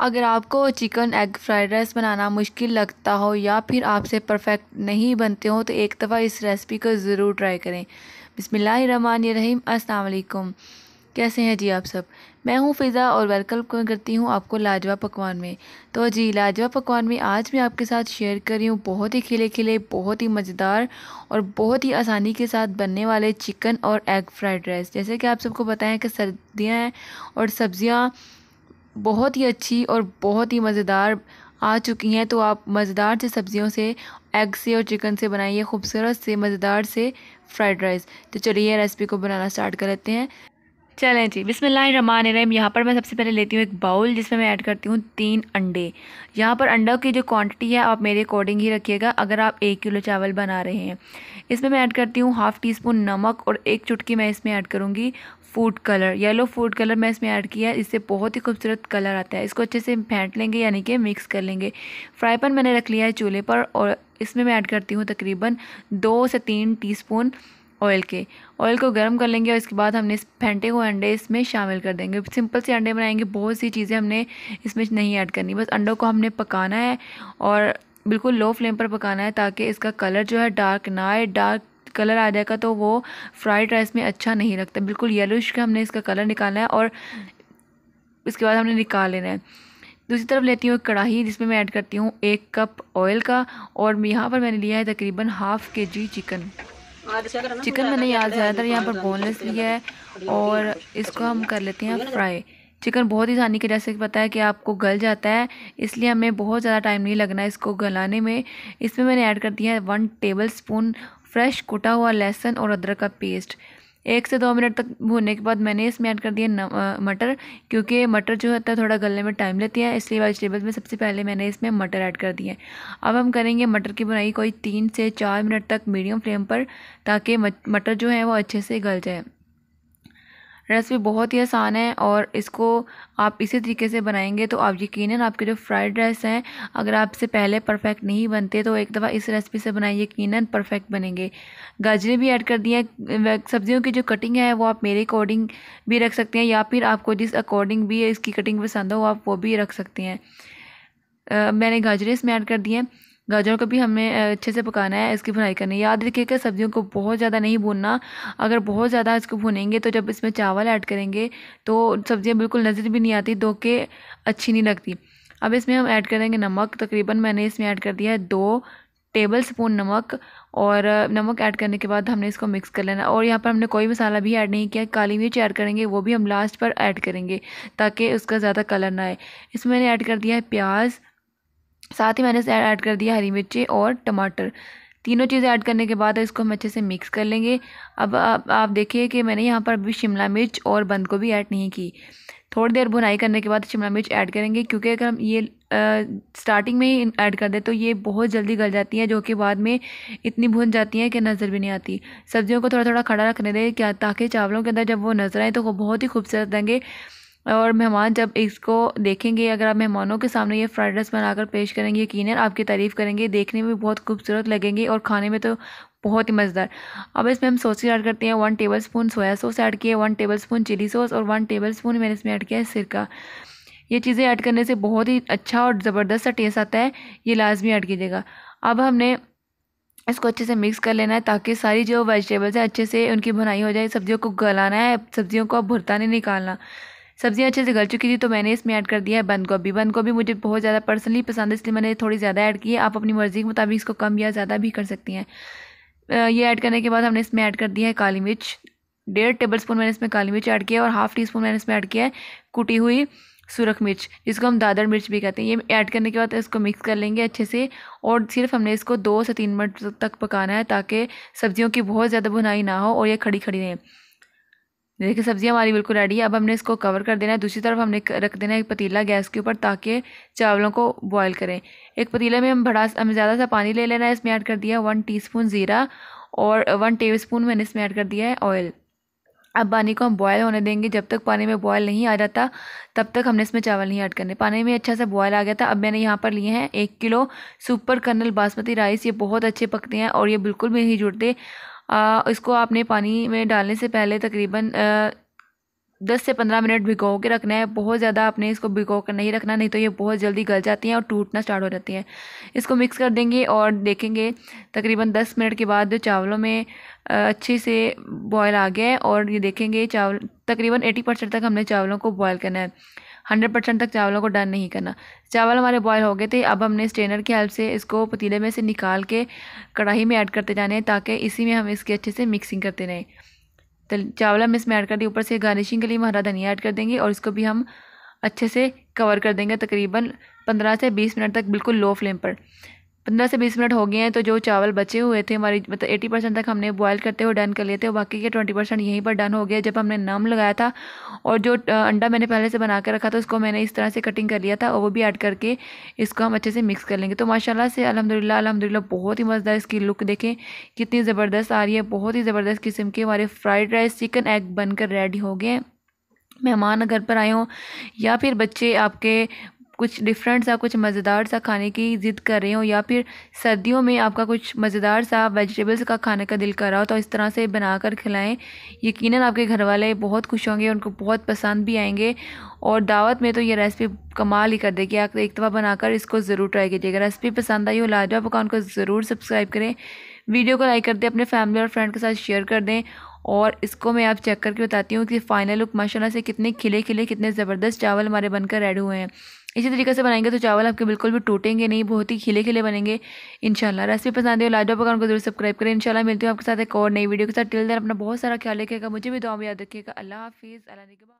अगर आपको chicken egg fried rice बनाना मुश्किल लगता हो या फिर आपसे परफेक्ट नहीं बनते हो तो एक दफ़ा इस रेसिपी को ज़रूर ट्राई करें बसमीम अस्सलाम कैसे हैं जी आप सब मैं हूं फ़िज़ा और वेलकम करती हूं आपको लाजवाब पकवान में तो जी लाजवाब पकवान में आज मैं आपके साथ शेयर कर रही हूं बहुत ही खिले खिले बहुत ही मज़ेदार और बहुत ही आसानी के साथ बनने वाले चिकन और एग फ्राइड राइस जैसे कि आप सबको बताएं कि सर्दियाँ हैं और सब्ज़ियाँ बहुत ही अच्छी और बहुत ही मज़ेदार आ चुकी हैं तो आप मज़ेदार से सब्ज़ियों से एग से और चिकन से बनाइए खूबसूरत से मज़ेदार से फ्राइड राइस तो चलिए रेसिपी को बनाना स्टार्ट कर लेते हैं चलें जी रहीम यहाँ पर मैं सबसे पहले लेती हूँ एक बाउल जिसमें मैं ऐड करती हूँ तीन अंडे यहाँ पर अंडा की जो क्वांटिटी है आप मेरे अकॉर्डिंग ही रखिएगा अगर आप एक किलो चावल बना रहे हैं इसमें मैं ऐड करती हूँ हाफ़ टी स्पून नमक और एक चुटकी मैं इसमें ऐड करूँगी food colour yellow food colour मैं इसमें ऐड किया है इससे बहुत ही खूबसूरत कलर आता है इसको अच्छे से फेंट लेंगे यानी कि मिक्स कर लेंगे फ्राई पैन मैंने रख लिया है चूल्हे पर और इसमें मैं ऐड करती हूँ तकरीबन दो से तीन टीस्पून ऑयल के ऑयल को गर्म कर लेंगे और इसके बाद हमने इस फेंटे हुए अंडे इसमें शामिल कर देंगे सिंपल से अंडे बनाएंगे बहुत सी चीज़ें हमने इसमें नहीं ऐड करनी बस अंडों को हमने पकाना है और बिल्कुल लो फ्लेम पर पकाना है ताकि इसका कलर जो है डार्क ना आए डार्क कलर आ जाएगा तो वो फ्राइड राइस में अच्छा नहीं लगता बिल्कुल येलोश का हमने इसका कलर निकालना है और इसके बाद हमने निकाल लेना है दूसरी तरफ लेती हूँ एक कढ़ाई जिसमें मैं ऐड करती हूँ एक कप ऑयल का और यहाँ पर मैंने लिया है तकरीबन हाफ़ के जी चिकन चिकन मैंने यहाँ ज़्यादातर यहाँ पर बोनलेस लिया है और इसको हम कर लेते हैं फ्राई चिकन बहुत ही आसानी के जैसे पता है कि आपको गल जाता है इसलिए हमें बहुत ज़्यादा टाइम नहीं लगना इसको गलाने में इसमें मैंने ऐड कर दिया है वन टेबल स्पून फ्रेश कुटा हुआ लहसुन और अदरक का पेस्ट एक से दो मिनट तक भूनने के बाद मैंने इसमें ऐड कर दिया मटर क्योंकि मटर जो होता है थोड़ा गलने में टाइम लेती है इसलिए वेजिटेबल्स में सबसे पहले मैंने इसमें मटर ऐड कर है अब हम करेंगे मटर की बुनाई कोई तीन से चार मिनट तक मीडियम फ्लेम पर ताकि मटर जो है वो अच्छे से गल जाए रेसिपी बहुत ही आसान है और इसको आप इसी तरीके से बनाएंगे तो आप यकीन आपके जो फ्राइड राइस हैं अगर आपसे पहले परफेक्ट नहीं बनते तो एक दफ़ा इस रेसिपी से बनाइए यकीन परफेक्ट बनेंगे गाजरे भी ऐड कर दिए सब्जियों की जो कटिंग है वो आप मेरे अकॉर्डिंग भी रख सकते हैं या फिर आपको जिस अकॉर्डिंग भी इसकी कटिंग पसंद हो आप वो भी रख सकते हैं मैंने गाजरें इसमें ऐड कर दिए हैं गाजर को भी हमें अच्छे से पकाना है इसकी भुनाई करनी है याद रखिएगा सब्जियों को बहुत ज़्यादा नहीं भूनना अगर बहुत ज़्यादा इसको भुनेंगे तो जब इसमें चावल ऐड करेंगे तो सब्जियाँ बिल्कुल नज़र भी नहीं आती दो के अच्छी नहीं लगती अब इसमें हम ऐड करेंगे नमक तकरीबन मैंने इसमें ऐड कर दिया है दो टेबल स्पून नमक और नमक ऐड करने के बाद हमने इसको मिक्स कर लेना और यहाँ पर हमने कोई मसाला भी ऐड नहीं किया काली मिर्च ऐड करेंगे वो भी हम लास्ट पर ऐड करेंगे ताकि उसका ज़्यादा कलर ना आए इसमें मैंने ऐड कर दिया है प्याज साथ ही मैंने इसे ऐड कर दिया हरी मिर्ची और टमाटर तीनों चीज़ें ऐड करने के बाद इसको हम अच्छे से मिक्स कर लेंगे अब आप, आप देखिए कि मैंने यहाँ पर अभी शिमला मिर्च और बंद को भी ऐड नहीं की थोड़ी देर भुनाई करने के बाद शिमला मिर्च ऐड करेंगे क्योंकि अगर हम ये स्टार्टिंग में ही ऐड कर दें तो ये बहुत जल्दी गल जाती हैं जो कि बाद में इतनी भुन जाती हैं कि नज़र भी नहीं आती सब्जियों को थोड़ा थोड़ा खड़ा रखने दें क्या ताकि चावलों के अंदर जब वो नज़र आए तो वो बहुत ही खूबसूरत देंगे और मेहमान जब इसको देखेंगे अगर आप मेहमानों के सामने ये फ्राइड राइस बनाकर पेश करेंगे यकीन आपकी तारीफ़ करेंगे देखने में बहुत खूबसूरत लगेंगे और खाने में तो बहुत ही मज़ेदार अब इसमें हम सॉसेज ऐड करते हैं one tablespoon soya sauce add किया one tablespoon chilli sauce और वन टेबल स्पून मैंने इसमें ऐड किया है सिरका ये चीज़ें ऐड करने से बहुत ही अच्छा और ज़बरदस्त सा टेस्ट आता है ये लाजमी ऐड कीजिएगा अब हमने इसको अच्छे से मिक्स कर लेना है ताकि सारी जो वेजिटेबल्स हैं अच्छे से उनकी भुनाई हो जाए सब्जियों को गलाना है सब्जियों को भुरता नहीं निकालना सब्ज़ियाँ अच्छे से गल चुकी थी तो मैंने इसमें ऐड कर दिया है बंद गोभी बंद गोभी मुझे बहुत ज़्यादा पर्सनली पसंद है इसलिए मैंने थोड़ी ज़्यादा ऐड की है आप अपनी मर्ज़ी के मुताबिक इसको कम या ज़्यादा भी कर सकती हैं ये ऐड करने के बाद हमने इसमें ऐड कर दिया है काली मिर्च डेढ़ टेबल स्पून मैंने इसमें काली मिर्च ऐड किया है और हाफ़ टी स्पून मैंने इसमें ऐड किया है कुटी हुई सुरख मिर्च जिसको हम दादर मिर्च भी कहते हैं ये ऐड करने के बाद इसको मिक्स कर लेंगे अच्छे से और सिर्फ हमने इसको दो से तीन मिनट तक पकाना है ताकि सब्जियों की बहुत ज़्यादा भुनाई ना हो और ये खड़ी खड़ी रहें देखिए सब्ज़ी हमारी बिल्कुल रेडी है अब हमने इसको कवर कर देना है दूसरी तरफ हमने रख देना है एक पतीला गैस के ऊपर ताकि चावलों को बॉईल करें एक पतीले में हम बड़ा हमें ज़्यादा सा पानी ले लेना है इसमें ऐड कर दिया वन टीस्पून ज़ीरा और वन टेबल स्पून मैंने इसमें ऐड कर दिया है ऑयल अब पानी को हम बॉयल होने देंगे जब तक पानी में बॉयल नहीं आ जाता तब तक हमने इसमें चावल नहीं ऐड करने पानी में अच्छा सा बॉयल आ गया था अब मैंने यहाँ पर लिए हैं एक kilo super kernel basmati rice ये बहुत अच्छे पकते हैं और ये बिल्कुल भी नहीं जुड़ते इसको आपने पानी में डालने से पहले तकरीबन दस से पंद्रह मिनट भिगो के रखना है बहुत ज़्यादा आपने इसको भिगो कर नहीं रखना नहीं तो ये बहुत जल्दी गल जाती हैं और टूटना स्टार्ट हो जाती हैं इसको मिक्स कर देंगे और देखेंगे तकरीबन दस मिनट के बाद चावलों में अच्छे से बॉयल आ गया है और ये देखेंगे चावल तकरीबन एटी परसेंट तक हमने चावलों को बॉयल करना है हंड्रेड परसेंट तक चावलों को डन नहीं करना चावल हमारे बॉयल हो गए थे अब हमने स्ट्रेनर की हेल्प से इसको पतीले में से निकाल के कढ़ाई में ऐड करते जाने हैं ताकि इसी में हम इसकी अच्छे से मिक्सिंग करते रहें तो चावल हम इसमें ऐड कर दिए ऊपर से गार्निशिंग के लिए हम हरा धनिया ऐड कर देंगे और इसको भी हम अच्छे से कवर कर देंगे तकरीबन पंद्रह से बीस मिनट तक बिल्कुल लो फ्लेम पर पंद्रह से बीस मिनट हो गए हैं तो जो चावल बचे हुए थे हमारी मतलब एटी परसेंट तक हमने बॉयल करते हुए डन कर लिए थे और बाकी के ट्वेंटी परसेंट यहीं पर डन हो गया जब हमने नम लगाया था और जो अंडा मैंने पहले से बना कर रखा था उसको मैंने इस तरह से कटिंग कर लिया था और वो भी ऐड करके इसको हम अच्छे से मिक्स कर लेंगे तो माशाला से अलहमदिल्ला अलहमदिल्ला बहुत ही मज़ेदार इसकी लुक देखें कितनी ज़बरदस्त आ रही है बहुत ही ज़बरदस्त किस्म के हमारे फ्राइड राइस चिकन एग बनकर रेडी हो गए हैं मेहमान घर पर आए हों या फिर बच्चे आपके कुछ डिफरेंट सा कुछ मज़ेदार सा खाने की ज़िद कर रहे हो या फिर सर्दियों में आपका कुछ मज़ेदार सा वेजिटेबल्स का खाने का दिल कर रहा हो तो इस तरह से बना कर खिलाएँ यकीन आपके घर वाले बहुत खुश होंगे उनको बहुत पसंद भी आएंगे और दावत में तो ये रेसिपी कमाल ही कर देगी आप एक दफ़ा बनाकर इसको ज़रूर ट्राई कीजिएगा रेसिपी पसंद आई हो लाजवाब अकाउंट को ज़रूर सब्सक्राइब करें वीडियो को लाइक कर दें अपने फैमिली और फ्रेंड के साथ शेयर कर दें और इसको मैं आप चेक करके बताती हूँ कि फ़ाइनल लुक माशाल्लाह से कितने खिले खिले कितने ज़बरदस्त चावल हमारे बनकर रेड हुए हैं इसी तरीके से बनाएंगे तो चावल आपके बिल्कुल भी टूटेंगे नहीं बहुत ही खिले खिले बनेंगे शाला रेसिपी पसंद है तो लाजवाब अकाउंट को जरूर सब्सक्राइब करें शाला मिलती हूँ आपके साथ एक और नई वीडियो के साथ टिल देन अपना बहुत सारा ख्याल रखेगा मुझे भी दुआ याद रखिएगा अल्लाह हाफिज़ अल्लाह